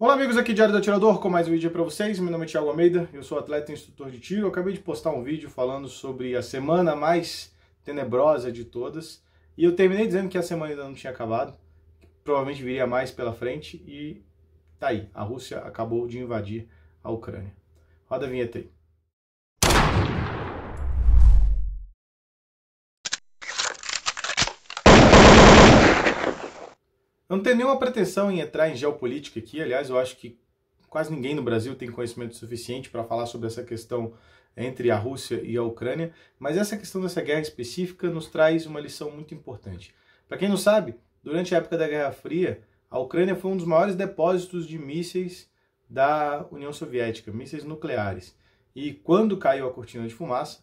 Olá amigos aqui é Diário do Atirador com mais um vídeo para vocês. Meu nome é Thiago Almeida, eu sou atleta e instrutor de tiro. Eu acabei de postar um vídeo falando sobre a semana mais tenebrosa de todas e eu terminei dizendo que a semana ainda não tinha acabado, provavelmente viria mais pela frente e tá aí, a Rússia acabou de invadir a Ucrânia. Roda a vinheta aí. Eu não tenho nenhuma pretensão em entrar em geopolítica aqui, aliás, eu acho que quase ninguém no Brasil tem conhecimento suficiente para falar sobre essa questão entre a Rússia e a Ucrânia, mas essa questão dessa guerra específica nos traz uma lição muito importante. Para quem não sabe, durante a época da Guerra Fria, a Ucrânia foi um dos maiores depósitos de mísseis da União Soviética, mísseis nucleares. E quando caiu a cortina de fumaça,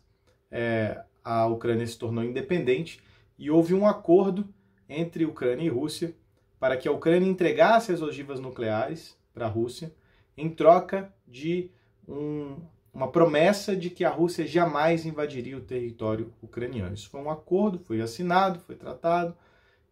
é, a Ucrânia se tornou independente e houve um acordo entre Ucrânia e Rússia para que a Ucrânia entregasse as ogivas nucleares para a Rússia, em troca de um, uma promessa de que a Rússia jamais invadiria o território ucraniano. Isso foi um acordo, foi assinado, foi tratado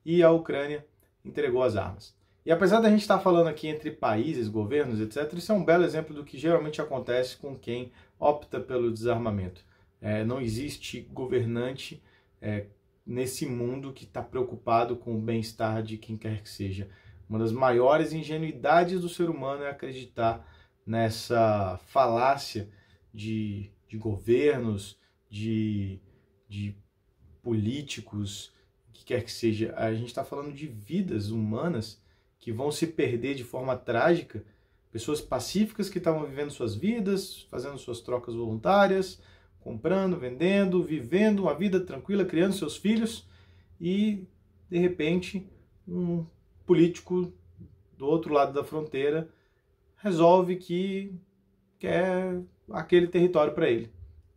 e a Ucrânia entregou as armas. E apesar da gente estar falando aqui entre países, governos, etc., isso é um belo exemplo do que geralmente acontece com quem opta pelo desarmamento. É, não existe governante é, nesse mundo que está preocupado com o bem-estar de quem quer que seja. Uma das maiores ingenuidades do ser humano é acreditar nessa falácia de, de governos, de, de políticos, que quer que seja. A gente está falando de vidas humanas que vão se perder de forma trágica, pessoas pacíficas que estavam vivendo suas vidas, fazendo suas trocas voluntárias, comprando, vendendo, vivendo uma vida tranquila, criando seus filhos e de repente um político do outro lado da fronteira resolve que quer aquele território para ele.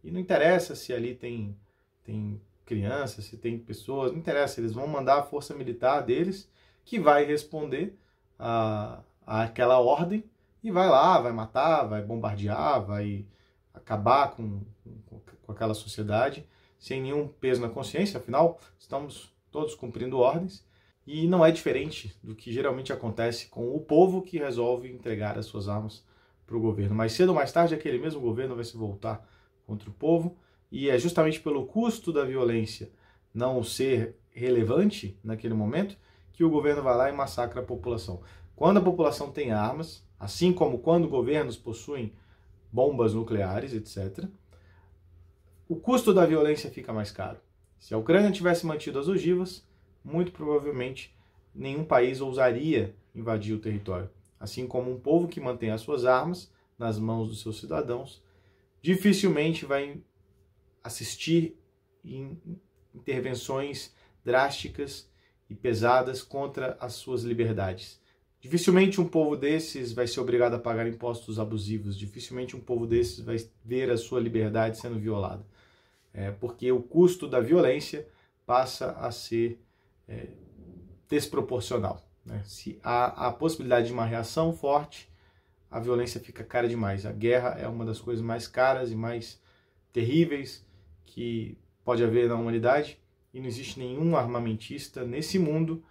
E não interessa se ali tem tem crianças, se tem pessoas, não interessa, eles vão mandar a força militar deles que vai responder a, a aquela ordem e vai lá, vai matar, vai bombardear, vai acabar com, com, aquela sociedade sem nenhum peso na consciência, afinal, estamos todos cumprindo ordens. E não é diferente do que geralmente acontece com o povo que resolve entregar as suas armas para o governo. Mais cedo ou mais tarde, aquele mesmo governo vai se voltar contra o povo, e é justamente pelo custo da violência não ser relevante naquele momento que o governo vai lá e massacra a população. Quando a população tem armas, assim como quando governos possuem bombas nucleares, etc., o custo da violência fica mais caro. Se a Ucrânia tivesse mantido as ogivas, muito provavelmente nenhum país ousaria invadir o território. Assim como um povo que mantém as suas armas nas mãos dos seus cidadãos dificilmente vai assistir em intervenções drásticas e pesadas contra as suas liberdades. Dificilmente um povo desses vai ser obrigado a pagar impostos abusivos, dificilmente um povo desses vai ver a sua liberdade sendo violada, é, porque o custo da violência passa a ser é, desproporcional. Né? Se há a possibilidade de uma reação forte, a violência fica cara demais. A guerra é uma das coisas mais caras e mais terríveis que pode haver na humanidade e não existe nenhum armamentista nesse mundo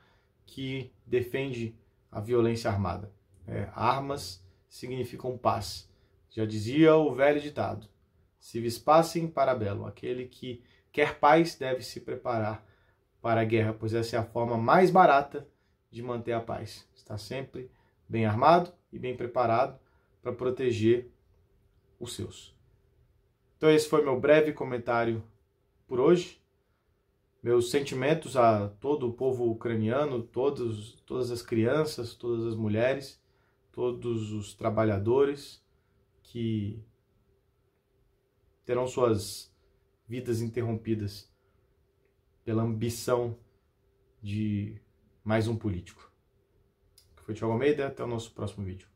que defende a violência armada. É, armas significam paz. Já dizia o velho ditado: "Se vispassem para belo. Aquele que quer paz deve se preparar para a guerra, pois essa é a forma mais barata de manter a paz. Está sempre bem armado e bem preparado para proteger os seus. Então, esse foi meu breve comentário por hoje meus sentimentos a todo o povo ucraniano, todos, todas as crianças, todas as mulheres, todos os trabalhadores que terão suas vidas interrompidas pela ambição de mais um político. Foi Thiago Almeida, até o nosso próximo vídeo.